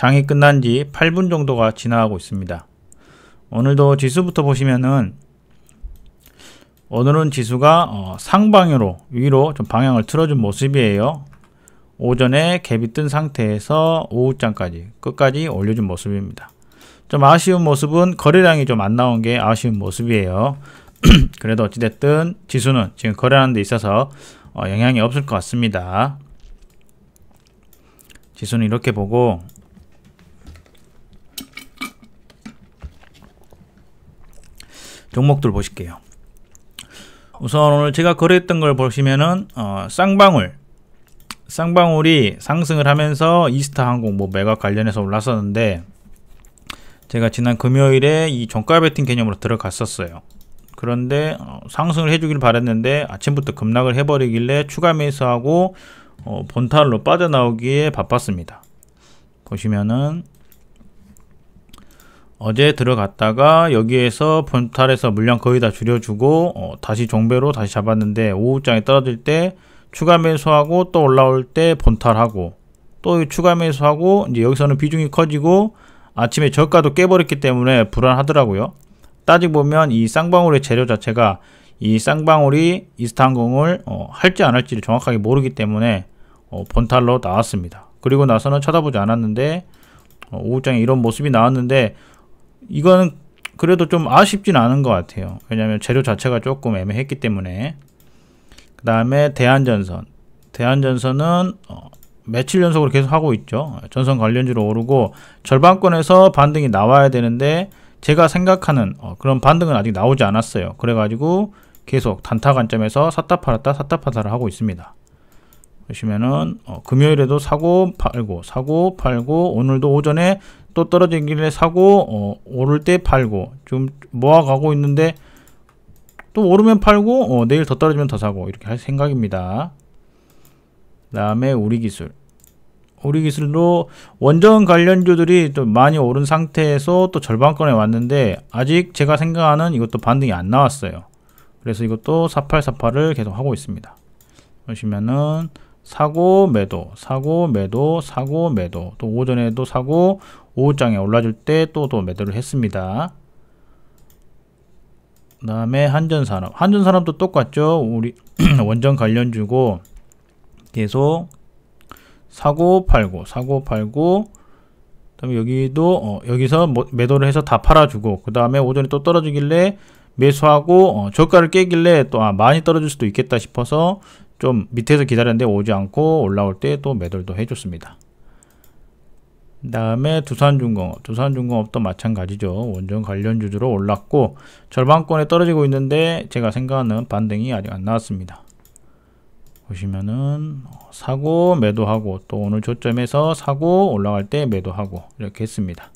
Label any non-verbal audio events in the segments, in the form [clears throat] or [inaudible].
장이 끝난 지 8분 정도가 지나가고 있습니다. 오늘도 지수부터 보시면은 오늘은 지수가 어 상방으로 위로 좀 방향을 틀어준 모습이에요. 오전에 갭이 뜬 상태에서 오후장까지 끝까지 올려준 모습입니다. 좀 아쉬운 모습은 거래량이 좀 안 나온 게 아쉬운 모습이에요. [clears throat] 그래도 어찌됐든 지수는 지금 거래하는 데 있어서 어 영향이 없을 것 같습니다. 지수는 이렇게 보고 종목들 보실게요. 우선 오늘 제가 거래했던 걸 보시면은 어, 쌍방울 쌍방울이 상승을 하면서 이스타항공 뭐 매각 관련해서 올랐었는데 제가 지난 금요일에 이 종가 베팅 개념으로 들어갔었어요. 그런데 어, 상승을 해주길 바랐는데 아침부터 급락을 해버리길래 추가 매수하고 어, 본탈로 빠져나오기에 바빴습니다. 보시면은 어제 들어갔다가 여기에서 본탈에서 물량 거의 다 줄여주고 어, 다시 종배로 다시 잡았는데 오후장에 떨어질 때 추가 매수하고 또 올라올 때 본탈하고 또 추가 매수하고 이제 여기서는 비중이 커지고 아침에 저가도 깨버렸기 때문에 불안하더라고요. 따지고 보면 이 쌍방울의 재료 자체가 이 쌍방울이 이스타항공을 어, 할지 안 할지를 정확하게 모르기 때문에 어, 본탈로 나왔습니다. 그리고 나서는 쳐다보지 않았는데 어, 오후장에 이런 모습이 나왔는데 이건 그래도 좀 아쉽진 않은 것 같아요. 왜냐하면 재료 자체가 조금 애매했기 때문에 그 다음에 대한전선 대한전선은 어, 며칠 연속으로 계속 하고 있죠. 전선 관련주로 오르고 절반권에서 반등이 나와야 되는데 제가 생각하는 어, 그런 반등은 아직 나오지 않았어요. 그래가지고 계속 단타 관점에서 샀다 팔았다 샀다 팔았다를 하고 있습니다. 보시면은 어, 금요일에도 사고 팔고 사고 팔고 오늘도 오전에 또 떨어지길래 사고 어, 오를 때 팔고 좀 모아가고 있는데 또 오르면 팔고 어, 내일 더 떨어지면 더 사고 이렇게 할 생각입니다. 다음에 우리 기술 우리 기술도 원전 관련주들이 또 많이 오른 상태에서 또 절반권에 왔는데 아직 제가 생각하는 이것도 반등이 안 나왔어요. 그래서 이것도 4848을 계속 하고 있습니다. 보시면은 사고 매도 사고 매도 사고 매도 또 오전에도 사고 오후장에 올라줄 때 또또 매도를 했습니다 그 다음에 한전산업 한전산업도 똑같죠 우리 [clears throat] 원전 관련주고 계속 사고 팔고 사고 팔고 그다음에 여기도 어, 여기서 뭐 매도를 해서 다 팔아주고 그 다음에 오전에 또 떨어지길래 매수하고 어, 저가를 깨길래 또 아, 많이 떨어질 수도 있겠다 싶어서 좀 밑에서 기다렸는데 오지 않고 올라올 때 또 매도도 해줬습니다. 다음에 두산중공업, 두산중공업도 마찬가지죠. 원전 관련 주주로 올랐고 절반권에 떨어지고 있는데 제가 생각하는 반등이 아직 안 나왔습니다. 보시면은 사고 매도하고 또 오늘 초점에서 사고 올라갈 때 매도하고 이렇게 했습니다.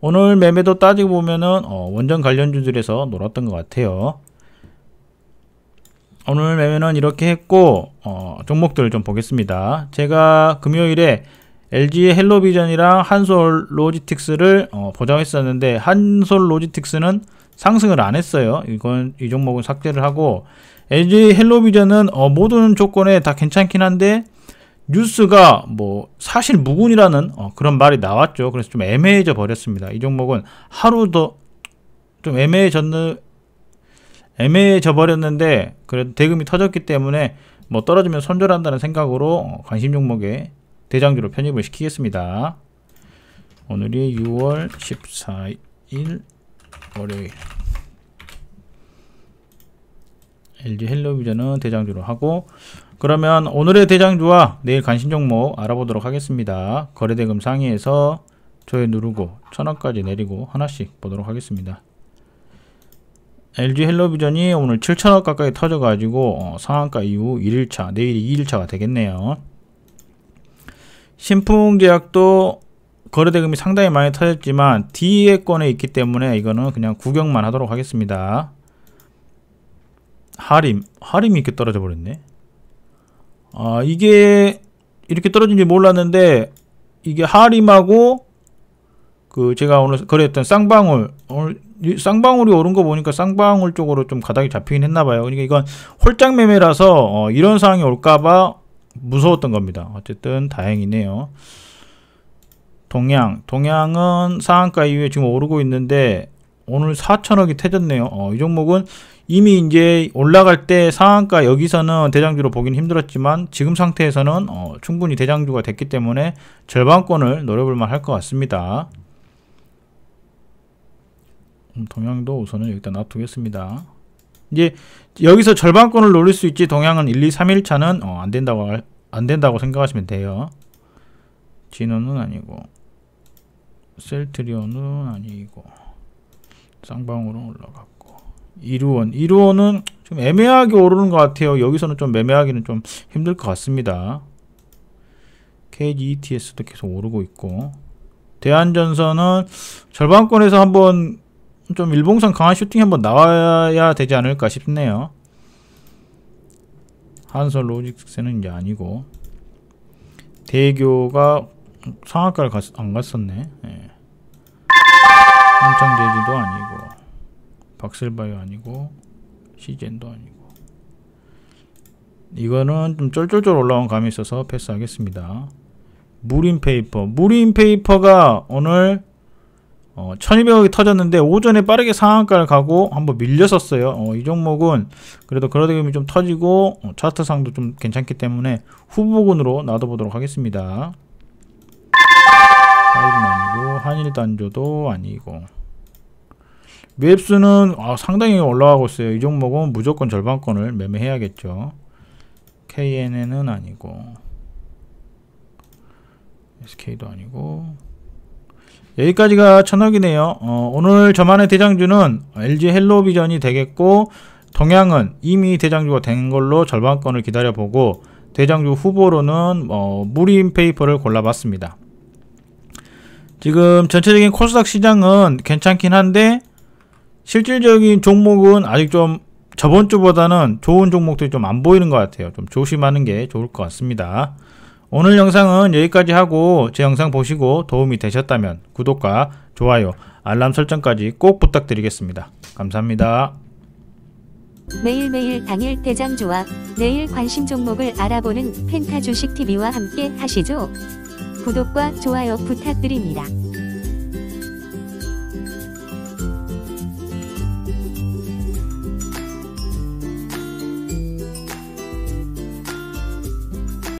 오늘 매매도 따지고 보면은 어, 원전 관련주들에서 놀았던 것 같아요. 오늘 매매는 이렇게 했고 어, 종목들 좀 보겠습니다. 제가 금요일에 LG 헬로비전이랑 한솔 로지틱스를 어, 보장했었는데 한솔 로지틱스는 상승을 안 했어요. 이건 이 종목은 삭제를 하고 LG 헬로비전은 어, 모든 조건에 다 괜찮긴 한데 뉴스가 뭐 사실 무근이라는 어, 그런 말이 나왔죠. 그래서 좀 애매해져 버렸습니다. 이 종목은 하루 더 좀 애매해졌는 애매해져 버렸는데 그래도 대금이 터졌기 때문에 뭐 떨어지면 손절한다는 생각으로 관심 종목에 대장주로 편입을 시키겠습니다. 오늘이 6월 14일 월요일 LG 헬로비전은 대장주로 하고 그러면 오늘의 대장주와 내일 관심 종목 알아보도록 하겠습니다. 거래대금 상위에서 저회 누르고 천원까지 내리고 하나씩 보도록 하겠습니다. LG 헬로비전이 오늘 7천억 가까이 터져가지고 어, 상한가 이후 1일차, 내일이 2일차가 되겠네요. 신풍제약도 거래대금이 상당히 많이 터졌지만 D의권에 있기 때문에 이거는 그냥 구경만 하도록 하겠습니다. 하림, 하림이 이렇게 떨어져 버렸네. 아 이게 이렇게 떨어진 지 몰랐는데 이게 하림하고 그 제가 오늘 거래했던 쌍방울 오늘 쌍방울이 오른 거 보니까 쌍방울 쪽으로 좀 가닥이 잡히긴 했나 봐요. 그러니까 이건 홀짝 매매라서 어, 이런 상황이 올까봐 무서웠던 겁니다. 어쨌든 다행이네요. 동양, 동양은 상한가 이후에 지금 오르고 있는데 오늘 4천억이 태졌네요. 어, 이 종목은 이미 이제 올라갈 때 상한가 여기서는 대장주로 보긴 힘들었지만 지금 상태에서는 어, 충분히 대장주가 됐기 때문에 절반권을 노려볼 만할 것 같습니다. 음, 동향도 우선은 여기다 놔두겠습니다. 이제 여기서 절반권을 노릴 수 있지 동향은 1, 2, 3, 일차는 어, 안된다고 안된다고 생각하시면 돼요. 진원은 아니고 셀트리온은 아니고 쌍방으로 올라갔고 이루원 이루원은 좀 애매하게 오르는 것 같아요. 여기서는 좀 매매하기는 좀 힘들 것 같습니다. KGETS도 계속 오르고 있고 대한전선은 절반권에서 한번 좀 일봉선 강한 슈팅 한번 나와야 되지 않을까 싶네요. 한솔 로직스는 이제 아니고 대교가 상하가를 갔, 안 갔었네. 예. 한창 제지도 아니고 박슬바이 아니고 시젠도 아니고 이거는 좀 쫄쫄쫄 올라온 감이 있어서 패스하겠습니다. 무림페이퍼 무림페이퍼가 오늘 어, 1200억이 터졌는데 오전에 빠르게 상한가를 가고 한번 밀렸었어요. 어, 이 종목은 그래도 그러드금이 좀 터지고 어, 차트상도 좀 괜찮기 때문에 후보군으로 놔둬보도록 하겠습니다. 하이는 아니고 한일단조도 아니고 매입수는 아, 상당히 올라가고 있어요. 이 종목은 무조건 절반권을 매매해야겠죠. KNN은 아니고 SK도 아니고 여기까지가 천억이네요. 어, 오늘 저만의 대장주는 LG 헬로비전이 되겠고 동양은 이미 대장주가 된 걸로 절반권을 기다려보고 대장주 후보로는 어, 무림페이퍼를 골라봤습니다. 지금 전체적인 코스닥 시장은 괜찮긴 한데 실질적인 종목은 아직 좀 저번 주보다는 좋은 종목들이 좀 안 보이는 것 같아요. 좀 조심하는 게 좋을 것 같습니다. 오늘 영상은 여기까지 하고 제 영상 보시고 도움이 되셨다면 구독과 좋아요, 알람 설정까지 꼭 부탁드리겠습니다. 감사합니다. 매일매일 당일 대장 조합, 내일 관심 종목을 알아보는 펜타 주식 TV와 함께 하시죠. 구독과 좋아요 부탁드립니다.